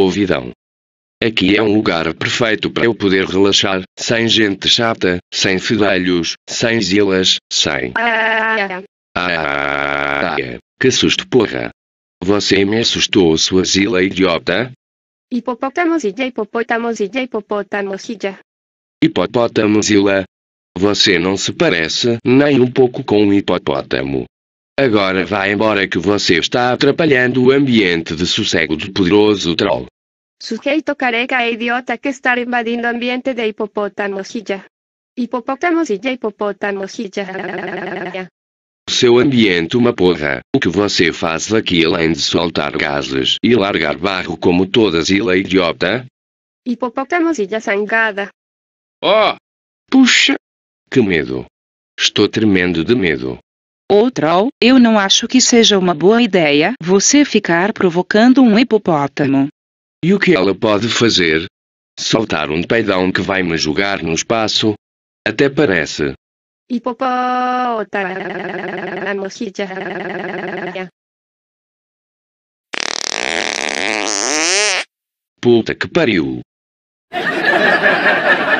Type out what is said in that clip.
ouvidão. Aqui é um lugar perfeito para eu poder relaxar, sem gente chata, sem fedelhos, sem zilas, sem... Ah, ah, que susto porra. Você me assustou sua zila idiota? Hipopotamozilla, hipopotamozilla, hipopotamozilla. Hipopotamozilla? Você não se parece nem um pouco com um hipopótamo. Agora vá embora que você está atrapalhando o ambiente de sossego do poderoso troll. Sujeito careca é idiota que está invadindo o ambiente de hipopótamo silla. Hipopótamo silla, hipopótamo silla. Seu ambiente uma porra, o que você faz aqui além de soltar gases e largar barro como todas ilha idiota? Hipopótamo silla zangada. Oh! Puxa! Que medo! Estou tremendo de medo. Ou oh, troll, eu não acho que seja uma boa ideia você ficar provocando um hipopótamo. E o que ela pode fazer? Soltar um peidão que vai me jogar no espaço? Até parece. Hipopótamo. Puta que pariu.